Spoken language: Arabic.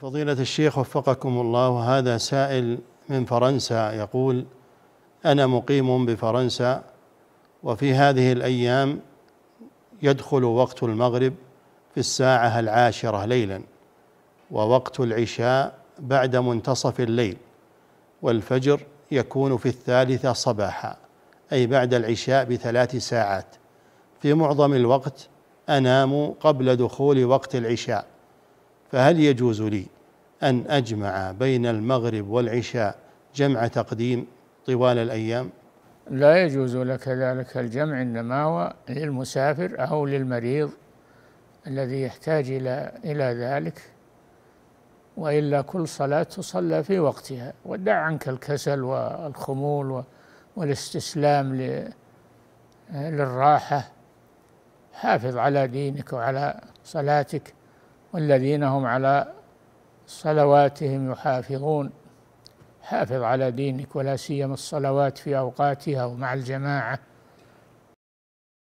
فضيلة الشيخ وفقكم الله هذا سائل من فرنسا يقول أنا مقيم بفرنسا وفي هذه الأيام يدخل وقت المغرب في الساعة العاشرة ليلا ووقت العشاء بعد منتصف الليل والفجر يكون في الثالثة صباحا أي بعد العشاء بثلاث ساعات في معظم الوقت أنام قبل دخول وقت العشاء فهل يجوز لي أن أجمع بين المغرب والعشاء جمع تقديم طوال الأيام لا يجوز لك ذلك الجمع إنما هو للمسافر أو للمريض الذي يحتاج إلى إلى ذلك وإلا كل صلاة تصلى في وقتها ودع عنك الكسل والخمول والاستسلام للراحة حافظ على دينك وعلى صلاتك والذين هم على صلواتهم يحافظون حافظ على دينك ولا سيما الصلوات في اوقاتها ومع الجماعه